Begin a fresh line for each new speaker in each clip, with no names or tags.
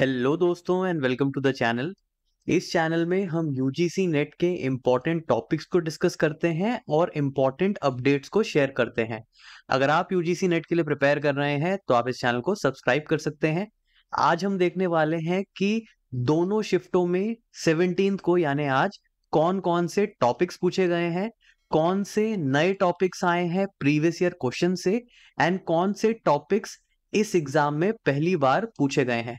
hello दोस्तों and welcome to the channel इस channel में हम यूजीसी नेट के इम्पॉर्टेंट टॉपिक्स को डिस्कस करते हैं और इम्पॉर्टेंट अपडेट्स को शेयर करते हैं अगर आप यूजीसी नेट के लिए प्रिपेयर कर रहे हैं तो आप इस चैनल को सब्सक्राइब कर सकते हैं आज हम देखने वाले हैं कि दोनों शिफ्टों में सेवनटीन को यानी आज कौन कौन से टॉपिक्स पूछे गए हैं कौन से नए टॉपिक्स आए हैं प्रीवियस ईयर क्वेश्चन से एंड कौन से टॉपिक्स इस एग्जाम में पहली बार पूछे गए हैं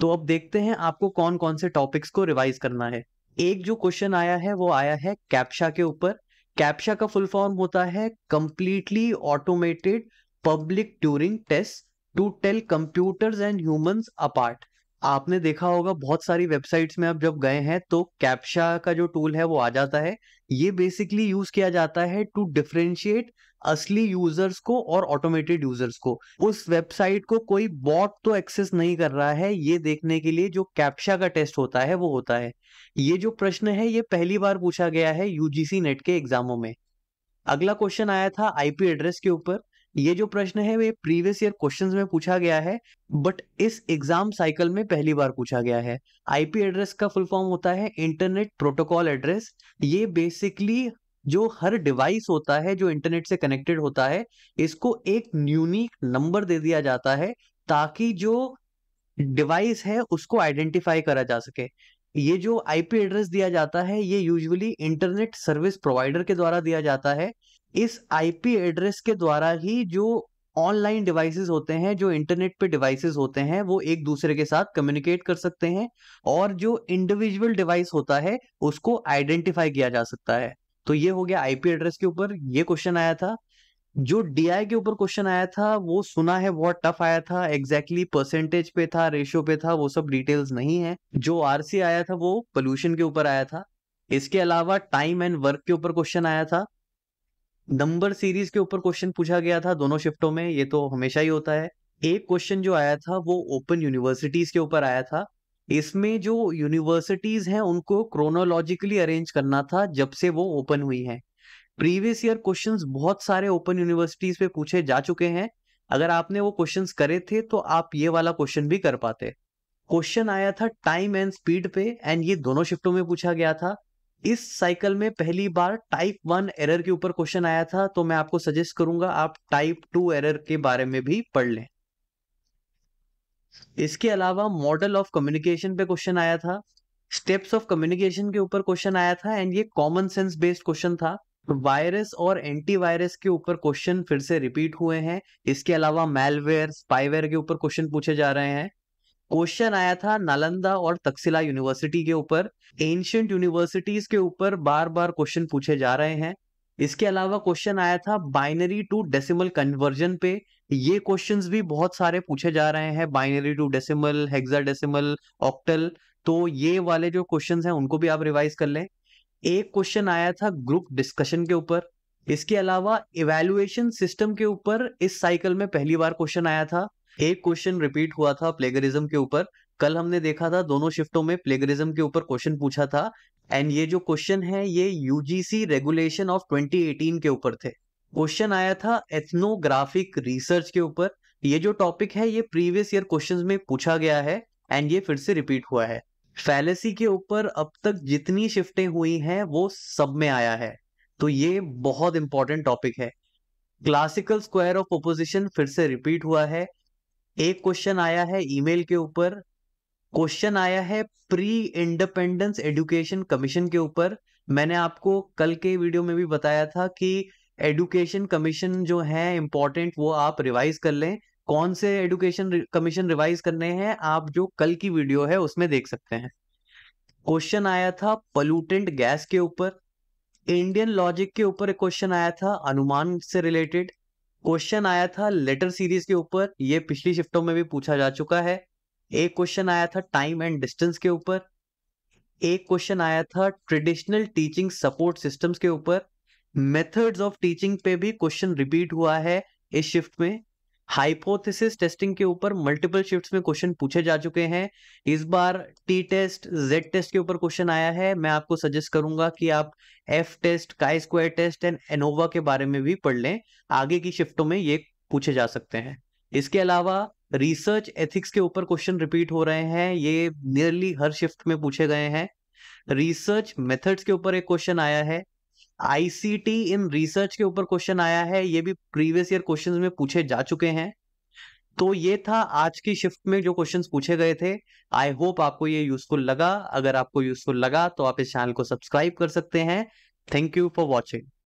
तो अब देखते हैं आपको कौन कौन से टॉपिक्स को रिवाइज करना है एक जो क्वेश्चन आया है वो आया है कैप्शा के ऊपर कैप्शा का फुल फॉर्म होता है completely automated public Turing test to tell computers and humans apart आपने देखा होगा बहुत सारी वेबसाइट्स में आप जब गए हैं तो कैप्शा का जो टूल है वो आ जाता है ये बेसिकली यूज किया जाता है टू डिफ्रेंशिएट असली यूजर्स को और ऑटोमेटेड यूजर्स को उस वेबसाइट को कोई बॉट तो एक्सेस नहीं कर रहा है ये देखने के लिए जो कैप्शा का टेस्ट होता है वो होता है ये जो प्रश्न है ये पहली बार पूछा गया है यूजीसी नेट के एग्जामों में अगला क्वेश्चन आया था आईपी एड्रेस के ऊपर ये जो प्रश्न है वे प्रीवियस ईयर क्वेश्चंस में पूछा गया है बट इस एग्जाम साइकिल में पहली बार पूछा गया है आईपी एड्रेस का फुल फॉर्म होता है इंटरनेट प्रोटोकॉल एड्रेस ये बेसिकली जो हर डिवाइस होता है जो इंटरनेट से कनेक्टेड होता है इसको एक यूनिक नंबर दे दिया जाता है ताकि जो डिवाइस है उसको आइडेंटिफाई करा जा सके ये जो आईपी एड्रेस दिया जाता है ये यूजुअली इंटरनेट सर्विस प्रोवाइडर के द्वारा दिया जाता है इस आईपी एड्रेस के द्वारा ही जो ऑनलाइन डिवाइसेस होते हैं जो इंटरनेट पे डिवाइसेस होते हैं वो एक दूसरे के साथ कम्युनिकेट कर सकते हैं और जो इंडिविजुअल डिवाइस होता है उसको आइडेंटिफाई किया जा सकता है तो ये हो गया आईपी एड्रेस के ऊपर ये क्वेश्चन आया था जो डीआई के ऊपर क्वेश्चन आया था वो सुना है बहुत टफ आया था एग्जैक्टली exactly परसेंटेज पे था रेशियो पे था वो सब डिटेल्स नहीं है जो आर आया था वो पोल्यूशन के ऊपर आया था इसके अलावा टाइम एंड वर्क के ऊपर क्वेश्चन आया था नंबर सीरीज के ऊपर क्वेश्चन पूछा गया था दोनों शिफ्टों में ये तो हमेशा ही होता है एक क्वेश्चन जो आया था वो ओपन यूनिवर्सिटीज के ऊपर आया था इसमें जो यूनिवर्सिटीज हैं उनको क्रोनोलॉजिकली अरेंज करना था जब से वो ओपन हुई है प्रीवियस ईयर क्वेश्चंस बहुत सारे ओपन यूनिवर्सिटीज पे पूछे जा चुके हैं अगर आपने वो क्वेश्चंस करे थे तो आप ये वाला क्वेश्चन भी कर पाते क्वेश्चन आया था टाइम एंड स्पीड पे एंड ये दोनों शिफ्टों में पूछा गया था इस साइकिल में पहली बार टाइप वन एरर के ऊपर क्वेश्चन आया था तो मैं आपको सजेस्ट करूंगा आप टाइप टू एरर के बारे में भी पढ़ लें इसके अलावा मॉडल ऑफ कम्युनिकेशन पे क्वेश्चन आया था स्टेप्स ऑफ कम्युनिकेशन के ऊपर क्वेश्चन आया था एंड ये कॉमन सेंस बेस्ड क्वेश्चन था वायरस और एंटीवायरस के ऊपर क्वेश्चन फिर से रिपीट हुए हैं इसके अलावा मेलवेयर स्पाइवेयर के ऊपर क्वेश्चन पूछे जा रहे हैं क्वेश्चन आया था नालंदा और तक्सिला यूनिवर्सिटी के ऊपर एंशियंट यूनिवर्सिटीज के ऊपर बार बार क्वेश्चन पूछे जा रहे हैं इसके अलावा क्वेश्चन आया था बाइनरी टू डेसिमल कन्वर्जन पे ये क्वेश्चंस भी बहुत सारे पूछे जा रहे हैं binary to decimal hexadecimal octal तो ये वाले जो क्वेश्चंस हैं उनको भी आप रिवाइज कर लें एक क्वेश्चन आया था ग्रुप डिस्कशन के ऊपर इसके अलावा इवेल्युएशन सिस्टम के ऊपर इस साइकिल में पहली बार क्वेश्चन आया था एक क्वेश्चन रिपीट हुआ था प्लेगरिज्म के ऊपर कल हमने देखा था दोनों शिफ्टों में प्लेगरिज्म के ऊपर क्वेश्चन पूछा था एंड ये जो क्वेश्चन है ये यूजीसी रेगुलेशन ऑफ 2018 के ऊपर थे क्वेश्चन आया था एथनोग्राफिक रिसर्च के ऊपर ये जो टॉपिक है ये प्रीवियस ईयर क्वेश्चंस में पूछा गया है एंड ये फिर से रिपीट हुआ है फैलेसी के ऊपर अब तक जितनी शिफ्टें हुई हैं वो सब में आया है तो ये बहुत इंपॉर्टेंट टॉपिक है क्लासिकल स्क्वायर ऑफ ओपोजिशन फिर से रिपीट हुआ है एक क्वेश्चन आया है ईमेल के ऊपर क्वेश्चन आया है प्री इंडिपेंडेंस एजुकेशन कमीशन के ऊपर मैंने आपको कल के वीडियो में भी बताया था कि एजुकेशन कमीशन जो है इम्पोर्टेंट वो आप रिवाइज कर लें कौन से एजुकेशन कमीशन रिवाइज करने हैं आप जो कल की वीडियो है उसमें देख सकते हैं क्वेश्चन आया था पॉल्यूटेंट गैस के ऊपर इंडियन लॉजिक के ऊपर एक क्वेश्चन आया था अनुमान से रिलेटेड क्वेश्चन आया था लेटर सीरीज के ऊपर ये पिछली शिफ्टों में भी पूछा जा चुका है एक क्वेश्चन आया था टाइम एंड डिस्टेंस के ऊपर एक क्वेश्चन आया था ट्रेडिशनल टीचिंग सपोर्ट सिस्टम्स के ऊपर मेथड्स ऑफ टीचिंग पे भी क्वेश्चन रिपीट हुआ है इस शिफ्ट में हाइपोथेसिस टेस्टिंग के ऊपर मल्टीपल शिफ्ट्स में क्वेश्चन पूछे जा चुके हैं इस बार टी टेस्ट जेड टेस्ट के ऊपर क्वेश्चन आया है मैं आपको सजेस्ट करूंगा कि आप F test chi square test and ANOVA के बारे में भी पढ़ लें आगे की शिफ्टों में ये पूछे जा सकते हैं इसके अलावा रिसर्च एथिक्स के ऊपर क्वेश्चन रिपीट हो रहे हैं ये नियरली हर शिफ्ट में पूछे गए हैं रिसर्च मेथड्स के ऊपर एक क्वेश्चन आया है आईसीटी इन रिसर्च के ऊपर क्वेश्चन आया है ये भी प्रीवियस ईयर क्वेश्चन में पूछे जा चुके हैं तो ये था आज की शिफ्ट में जो क्वेश्चंस पूछे गए थे आई होप आपको ये यूजफुल लगा अगर आपको यूजफुल लगा तो आप इस चैनल को सब्सक्राइब कर सकते हैं थैंक यू फॉर वॉचिंग